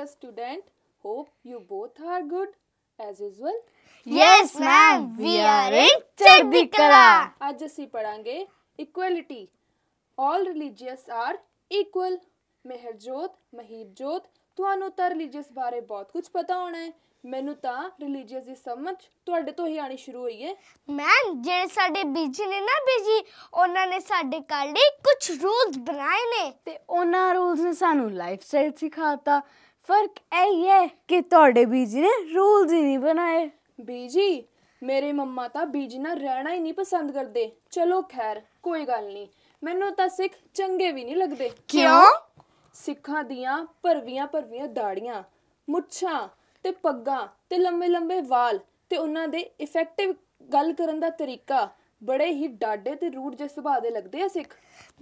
dear student. Hope you both are good as usual. Yes ma'am, we are in ਚੜ੍ਹਦੀ ਕਲਾ। ਅੱਜ ਅਸੀਂ ਪੜਾਂਗੇ equality all religious are equal Mehrjot Mahirjot tuhanu ਤਾਂ religious bare bahut kuch pata hona hai ਮੈਨੂੰ ਤਾਂ religious ਦੀ ਸਮਝ ਤੁਹਾਡੇ ਤੋਂ ਹੀ ਆਣੀ ਸ਼ੁਰੂ ਹੋਈ ਹੈ ਮੈਮ ਜਿਹੜੇ ਸਾਡੇ ਬੀਜੀ ਨੇ ਨਾ ਬੀਜੀ ਉਹਨਾਂ ਨੇ ਸਾਡੇ ਕੱਲ ਲਈ ਕੁਝ ਰੂਲਸ ਬਣਾਏ ਨੇ ਤੇ ਉਹਨਾਂ ਰੂਲਸ ਨੇ ਸਾਨੂੰ ਲਾਈਫ ਸਟਾਈਲ ਸਿਖਾਤਾ ਫਰਕ ਇਹ ਹੈ ਕਿ ਤੁਹਾਡੇ ਬੀਜੀ ਨੇ ਰੂਲਸ ਹੀ ਨਹੀਂ ਬਣਾਏ ਬੀਜੀ ਮੇਰੇ ਮੰਮਾ ਤਾਂ ਬੀਜੀ ਨਾਲ ਰਹਿਣਾ ਹੀ ਨਹੀਂ ਪਸੰਦ ਕਰਦੇ ਚਲੋ ਖੈਰ ਕੋਈ ਗੱਲ ਨਹੀਂ ਮੈਨੂੰ ਤਾਂ ਸਿੱਖ ਚੰਗੇ ਵੀ ਨਹੀਂ ਲੱਗਦੇ ਕਿਉਂ ਸਿੱਖਾਂ ਦੀਆਂ ਪਰਵੀਆਂ ਪਰਵੀਆਂ ਦਾੜੀਆਂ ਮੁੱਛਾਂ ਤੇ ਪੱਗਾਂ ਤੇ ਲੰਮੇ ਲੰਮੇ ਵਾਲ ਤੇ ਉਹਨਾਂ ਦੇ ਇਫੈਕਟਿਵ ਗੱਲ ਕਰਨ ਦਾ ਤਰੀਕਾ ਬੜੇ ਹੀ ਡਾਡੇ ਤੇ ਰੂਡ ਜਿਹੇ ਸੁਭਾਅ ਦੇ ਲੱਗਦੇ ਆ ਸਿੱਖ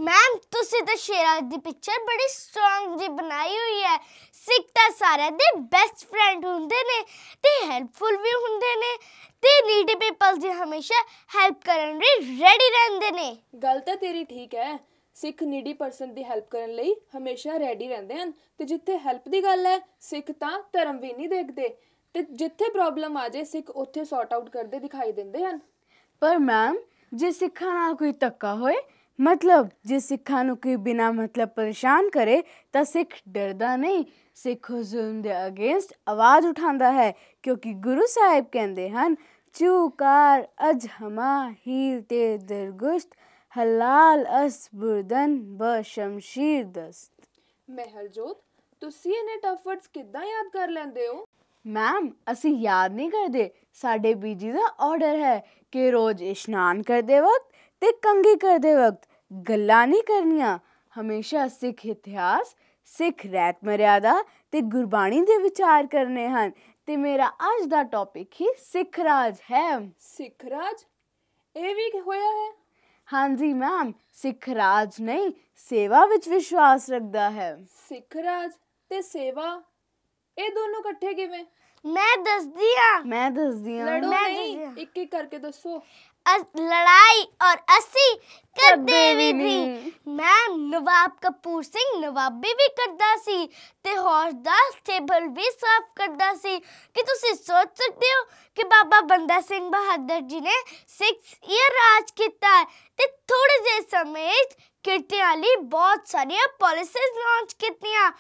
ਮੈਮ ਤੁਸੀਂ ਤਾਂ ਸ਼ੇਰਾ ਦੀ ਪਿਕਚਰ ਬੜੀ ਸਟਰੋਂਗ ਜੀ ਬਣਾਈ ਹੋਈ ਹੈ ਸਿੱਖ ਤਾਂ ਸਾਰਿਆਂ ਦੇ ਬੈਸਟ ਫਰੈਂਡ ਹੁੰਦੇ ਨੇ ਤੇ ਹੈਲਪਫੁਲ ਵੀ ਹੁੰਦੇ ਨੇ ਤੇ ਨੀਡੀ ਪੀਪਲ ਦੀ ਹਮੇਸ਼ਾ ਹੈਲਪ ਕਰਨ ਲਈ ਰੈਡੀ ਰਹਿੰਦੇ ਨੇ ਗੱਲ ਤਾਂ ਤੇਰੀ ਠੀਕ ਹੈ ਸਿੱਖ ਨੀਡੀ ਪਰਸਨ ਦੀ ਹੈਲਪ ਕਰਨ ਲਈ ਹਮੇਸ਼ਾ ਰੈਡੀ ਰਹਿੰਦੇ ਹਨ ਤੇ ਜਿੱਥੇ ਹੈਲਪ ਦੀ ਗੱਲ ਹੈ ਸਿੱਖ ਤਾਂ ਧਰਮ ਵੀ ਨਹੀਂ ਦੇਖਦੇ ਤੇ ਜਿੱਥੇ ਪ੍ਰੋਬਲਮ ਆ ਜਾਏ ਸਿੱਖ ਉੱਥੇ ਸੌਰਟ ਆਊਟ ਕਰਦੇ ਦਿਖਾਈ ਦਿੰਦੇ ਹਨ पर मैम जो सिखा नाल कोई तक्का होए मतलब जे सिखा नु कोई बिना मतलब परेशान करे तो सिख डरदा नहीं सिख जुल्म दे अगेंस्ट आवाज उठांदा है क्योंकि गुरु साहिब कहंदे हन चूकार अज हमा हील ते दरगुश्त हलाल अस बुर्दन ब शमशीर दस्त मैं हरजोत ਤੁਸੀਂ ਇਹਨੇ ਟਫ ਵਰਡਸ ਕਿੱਦਾਂ ਯਾਦ ਕਰ ਲੈਂਦੇ ਮੈਮ ਅਸੀਂ ਯਾਦ ਨਹੀਂ ਕਰਦੇ ਸਾਡੇ ਬੀਜੀ ਦਾ ਆਰਡਰ ਹੈ ਕਿ ਰੋਜ਼ ਇਸ਼ਨਾਨ ਕਰਦੇ ਵਕਤ ਤੇ ਕੰਗੀ ਕਰਦੇ ਵਕਤ ਗੱਲਾਂ ਨਹੀਂ ਕਰਨੀਆਂ ਹਮੇਸ਼ਾ ਸਿੱਖ ਇਤਿਹਾਸ ਸਿੱਖ ਰਤ ਮਰਿਆਦਾ ਤੇ ਗੁਰਬਾਣੀ ਦੇ ਵਿਚਾਰ ਕਰਨੇ ਹਨ ਤੇ ਮੇਰਾ ਅੱਜ ਦਾ ਟੌਪਿਕ ਹੀ ਸਿੱਖ ਰਾਜ ਹੈ ਸਿੱਖ ਰਾਜ ਇਹ ਵੀ ਹੋਇਆ ਹੈ ਹਾਂਜੀ ਮੈਮ ਸਿੱਖ ਰਾਜ ਨਹੀਂ ਸੇਵਾ ਵਿੱਚ ਵਿਸ਼ਵਾਸ ਰੱਖਦਾ ਹੈ ਸਿੱਖ ਰਾਜ ਤੇ ਸੇਵਾ ਇਹ ਦੋਨੋਂ ਇਕੱਠੇ ਕਿਵੇਂ ਮੈਂ ਦੱਸਦੀ ਆ ਮੈਂ ਦੱਸਦੀ ਆ ਲੜੋ ਮੈਂ ਨਹੀਂ ਇੱਕ ਇੱਕ ਕਰਕੇ ਦੱਸੋ ਲੜਾਈ ਔਰ ਅਸੀਂ ਕਰਦੇ ਵੀ ਨਹੀਂ ਮੈਂ ਨਵਾਬ ਕਪੂਰ ਸਿੰਘ ਨਵਾਬੀ ਵੀ ਕਰਦਾ ਸੀ ਤੇ ਹੌਸ ਦਾ ਸਟੇਬਲ ਵੀ ਸਾਫ ਕਰਦਾ ਸੀ ਕਿ ਤੁਸੀਂ ਸੋਚ ਸਕਦੇ ਹੋ ਕਿ ਬਾਬਾ ਬੰਦਾ ਸਿੰਘ ਬਹਾਦਰ ਜੀ ਨੇ 6 ਇਅਰ ਰਾਜ ਕੀਤਾ ਤੇ ਥੋੜੇ ਜੇ ਸਮੇਂ ਕਿਰਤੀਆਂ ਲਈ ਬਹੁਤ ਸਾਰੀਆਂ ਪਾਲਿਸੀਜ਼ ਲਾਂਚ ਕੀਤੀਆਂ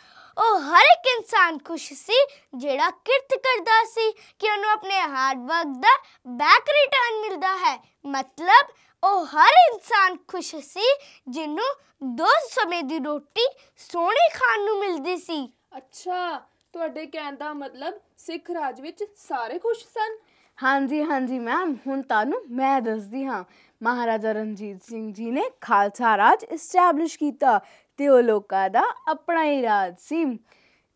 ਉਹ ਹਰ ਇੱਕ ਇਨਸਾਨ ਖੁਸ਼ ਸੀ ਜਿਹੜਾ ਕਿਰਤ ਕਰਦਾ ਸੀ ਕਿ ਉਹਨੂੰ ਆਪਣੇ ਹਾਰਡ ਵਰਕ ਦਾ ਬੈਕ ਰਿਟਰਨ ਮਿਲਦਾ ਹੈ ਮਤਲਬ ਉਹ ਹਰ ਇਨਸਾਨ ਖੁਸ਼ ਸੀ ਜਿਹਨੂੰ ਦੋ ਸਮੇਂ ਦੀ ਰੋਟੀ ਸੋਹਣੇ ਖਾਣ ਨੂੰ ਮਿਲਦੀ ਸੀ ਅੱਛਾ ਤੁਹਾਡੇ ਕਹਿਣ ਦਾ ਮਤਲਬ ਸਿੱਖ ਰਾਜ ਵਿੱਚ ਸਾਰੇ ਖੁਸ਼ ਸਨ ਹਾਂਜੀ ਹਾਂਜੀ ਮੈਮ ਹੁਣ ਤੁਹਾਨੂੰ ਮੈਂ ਦੱਸਦੀ ਹਾਂ ਮਹਾਰਾਜਾ ਰਣਜੀਤ ਸਿੰਘ ਜੀ ਨੇ ਖਾਲਸਾ ਰਾਜ ਇਸਟੈਬਲਿਸ਼ ਕੀਤਾ ਤੇ ਉਹ ਲੋਕਾਂ ਦਾ ਆਪਣਾ ਹੀ ਰਾਜ ਸੀ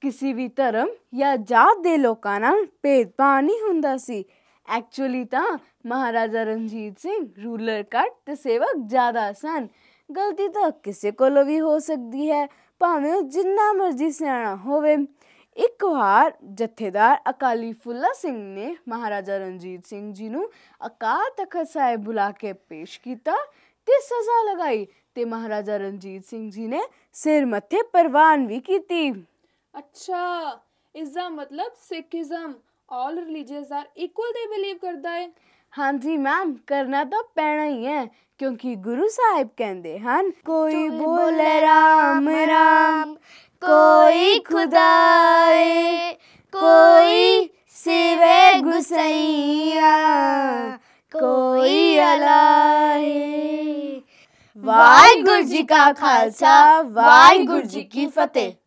ਕਿਸੇ ਵੀ ਧਰਮ ਜਾਂ ਜਾਤ ਦੇ ਲੋਕਾਂ ਨਾਲ ਭੇਦਭਾਵ ਨਹੀਂ ਹੁੰਦਾ ਸੀ ਐਕਚੁਅਲੀ ਤਾਂ ਮਹਾਰਾਜਾ ਰਣਜੀਤ ਸਿੰਘ ਰੂਲਰ ਕੱਟ ਤੇ ਸੇਵਕ ਜ਼ਿਆਦਾ ਸਨ ਗਲਤੀ ਤਾਂ ਕਿਸੇ ਕੋਲੋਂ ਵੀ ਹੋ ਸਕਦੀ ਹੈ ਭਾਵੇਂ ਉਹ ਜਿੰਨਾ ਮਰਜ਼ੀ ਸਿਆਣਾ ਹੋਵੇ ਇੱਕ ਵਾਰ ਜਥੇਦਾਰ ਅਕਾਲੀ ਫੁੱਲਾ ਸਿੰਘ ਨੇ ਮਹਾਰਾਜਾ ਰਣਜੀਤ ਸਿੰਘ ਜੀ ਨੂੰ ਅਕਾਲ ਤਖਤ ਸਾਹਿਬ ਬੁਲਾ ਕੇ ਪੇਸ਼ ਕੀਤਾ ਤੇ ਸਜ਼ਾ ਲਗਾਈ ਤੇ ਮਹਾਰਾਜਾ ਰਣਜੀਤ ਸਿੰਘ ਜੀ ਨੇ ਸਿਰ ਮੱਥੇ ਪਰਵਾਨ ਵੀ ਕੀਤੀ ਅੱਛਾ ਇਸ ਦਾ ਮਤਲਬ Sikhism all religious are equal ਦੇ ਬਿਲੀਵ ਕਰਦਾ ਹੈ ਹਾਂਜੀ ਮੈਮ ਕਰਨਾ ਤਾਂ ਪੈਣਾ ਹੀ ਹੈ ਕਿਉਂਕਿ ਗੁਰੂ ਸਾਹਿਬ ਕਹਿੰਦੇ ਹਨ ਕੋਈ ਬੋਲੇ ਰਾਮ ਰਾਮ ਕੋਈ ਖੁਦਾਏ ਕੋਈ ਸਿਵੇ ਗੁਸਈਆ ਕੋਈ ਅਲਾਹੇ ਵਾਹਿਗੁਰੂ ਜੀ ਕਾ ਖਾਲਸਾ ਵਾਹਿਗੁਰੂ ਜੀ ਕੀ ਫਤਿਹ